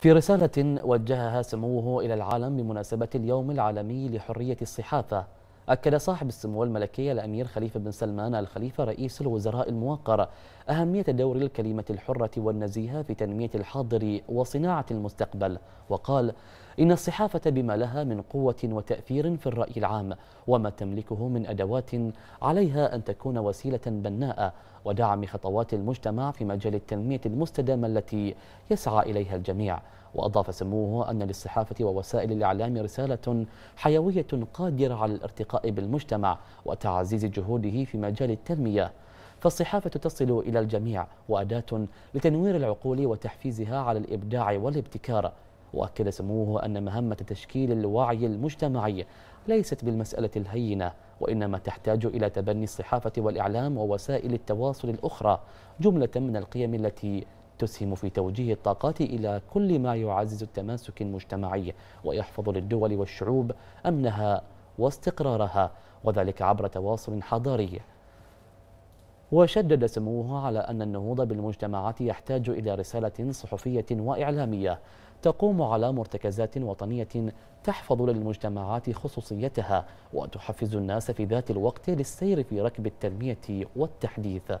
في رسالة وجهها سموه إلى العالم بمناسبة اليوم العالمي لحرية الصحافة أكد صاحب السمو الملكي الأمير خليفة بن سلمان الخليفة رئيس الوزراء الموقر أهمية دور الكلمة الحرة والنزيهة في تنمية الحاضر وصناعة المستقبل وقال إن الصحافة بما لها من قوة وتأثير في الرأي العام وما تملكه من أدوات عليها أن تكون وسيلة بناءة ودعم خطوات المجتمع في مجال التنمية المستدامة التي يسعى إليها الجميع وأضاف سموه أن للصحافة ووسائل الإعلام رسالة حيوية قادرة على الارتقاء بالمجتمع وتعزيز جهوده في مجال التنمية فالصحافة تصل إلى الجميع وأداة لتنوير العقول وتحفيزها على الإبداع والابتكار وأكد سموه أن مهمة تشكيل الوعي المجتمعي ليست بالمسألة الهينة وإنما تحتاج إلى تبني الصحافة والإعلام ووسائل التواصل الأخرى جملة من القيم التي تسهم في توجيه الطاقات إلى كل ما يعزز التماسك المجتمعي ويحفظ للدول والشعوب أمنها واستقرارها وذلك عبر تواصل حضاري وشدد سموه على أن النهوض بالمجتمعات يحتاج إلى رسالة صحفية وإعلامية تقوم على مرتكزات وطنية تحفظ للمجتمعات خصوصيتها وتحفز الناس في ذات الوقت للسير في ركب التنمية والتحديث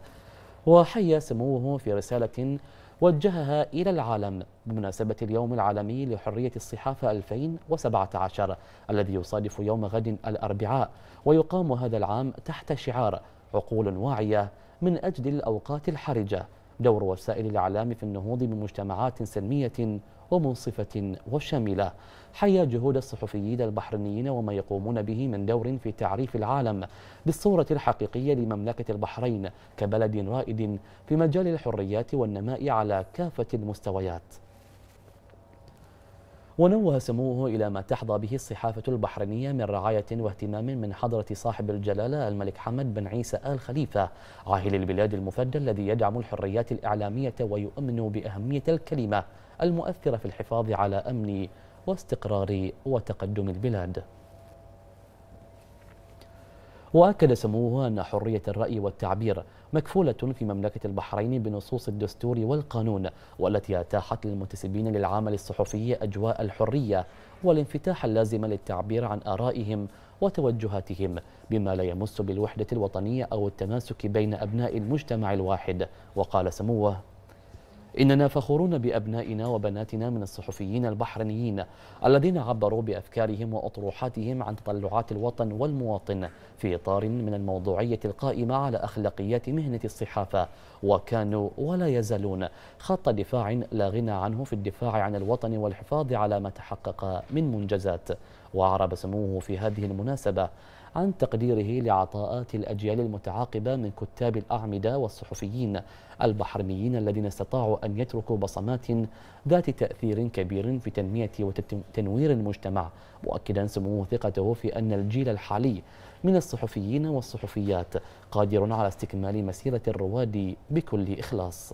وحيا سموه في رسالة وجهها إلى العالم بمناسبة اليوم العالمي لحرية الصحافة 2017 الذي يصادف يوم غد الأربعاء ويقام هذا العام تحت شعار عقول واعية من أجل الأوقات الحرجة دور وسائل الإعلام في النهوض بمجتمعات سلمية ومنصفة وشاملة حيا جهود الصحفيين البحرينيين وما يقومون به من دور في تعريف العالم بالصورة الحقيقية لمملكة البحرين كبلد رائد في مجال الحريات والنماء على كافة المستويات ونوه سموه إلى ما تحظى به الصحافة البحرينية من رعاية واهتمام من حضرة صاحب الجلالة الملك حمد بن عيسى آل خليفة عاهل البلاد المفدى الذي يدعم الحريات الإعلامية ويؤمن بأهمية الكلمة المؤثرة في الحفاظ على أمن واستقرار وتقدم البلاد وأكد سموه أن حرية الرأي والتعبير مكفولة في مملكة البحرين بنصوص الدستور والقانون والتي أتاحت للمنتسبين للعمل الصحفي أجواء الحرية والانفتاح اللازم للتعبير عن آرائهم وتوجهاتهم بما لا يمس بالوحدة الوطنية أو التماسك بين أبناء المجتمع الواحد وقال سموه إننا فخورون بأبنائنا وبناتنا من الصحفيين البحرينيين الذين عبروا بأفكارهم وأطروحاتهم عن تطلعات الوطن والمواطن في إطار من الموضوعية القائمة على أخلاقيات مهنة الصحافة وكانوا ولا يزالون خط دفاع لا غنى عنه في الدفاع عن الوطن والحفاظ على ما تحقق من منجزات وأعرب سموه في هذه المناسبة عن تقديره لعطاءات الأجيال المتعاقبة من كتاب الأعمدة والصحفيين البحرينيين الذين استطاعوا أن يتركوا بصمات ذات تأثير كبير في تنمية وتنوير المجتمع مؤكدا سموه ثقته في أن الجيل الحالي من الصحفيين والصحفيات قادر على استكمال مسيرة الرواد بكل إخلاص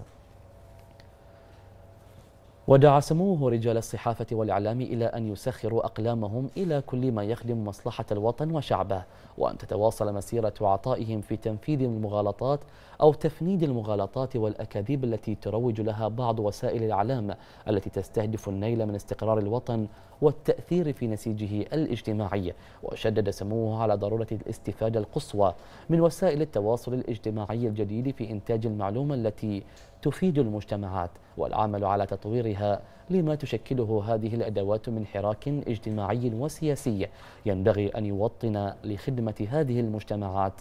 ودعا سموه رجال الصحافة والإعلام إلى أن يسخروا أقلامهم إلى كل ما يخدم مصلحة الوطن وشعبه وأن تتواصل مسيرة عطائهم في تنفيذ المغالطات أو تفنيد المغالطات والأكاذيب التي تروج لها بعض وسائل الإعلام التي تستهدف النيل من استقرار الوطن والتأثير في نسيجه الاجتماعي وشدد سموه على ضرورة الاستفادة القصوى من وسائل التواصل الاجتماعي الجديد في إنتاج المعلومة التي تفيد المجتمعات والعمل على تطويرها لما تشكله هذه الأدوات من حراك اجتماعي وسياسي ينبغي أن يوطن لخدمة هذه المجتمعات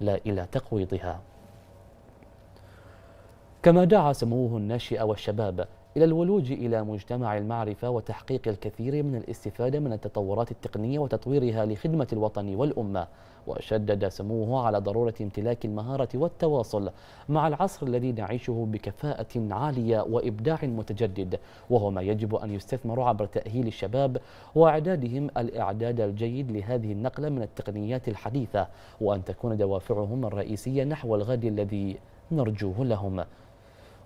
لا إلى تقويضها كما دعا سموه الناشئ والشباب إلى الولوج إلى مجتمع المعرفة وتحقيق الكثير من الاستفادة من التطورات التقنية وتطويرها لخدمة الوطن والأمة وشدد سموه على ضرورة امتلاك المهارة والتواصل مع العصر الذي نعيشه بكفاءة عالية وإبداع متجدد وهو ما يجب أن يستثمر عبر تأهيل الشباب وإعدادهم الإعداد الجيد لهذه النقلة من التقنيات الحديثة وأن تكون دوافعهم الرئيسية نحو الغد الذي نرجوه لهم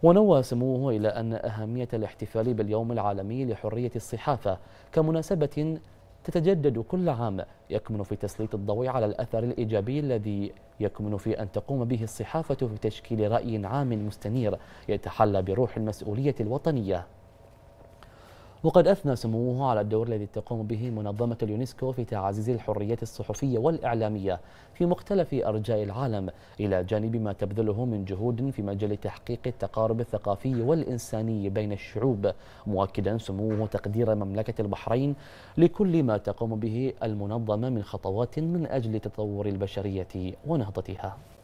ونوى سموه إلى أن أهمية الاحتفال باليوم العالمي لحرية الصحافة كمناسبة تتجدد كل عام يكمن في تسليط الضوء على الأثر الإيجابي الذي يكمن في أن تقوم به الصحافة في تشكيل رأي عام مستنير يتحلى بروح المسؤولية الوطنية وقد أثنى سموه على الدور الذي تقوم به منظمة اليونسكو في تعزيز الحريات الصحفية والإعلامية في مختلف أرجاء العالم إلى جانب ما تبذله من جهود في مجال تحقيق التقارب الثقافي والإنساني بين الشعوب مؤكدا سموه تقدير مملكة البحرين لكل ما تقوم به المنظمة من خطوات من أجل تطور البشرية ونهضتها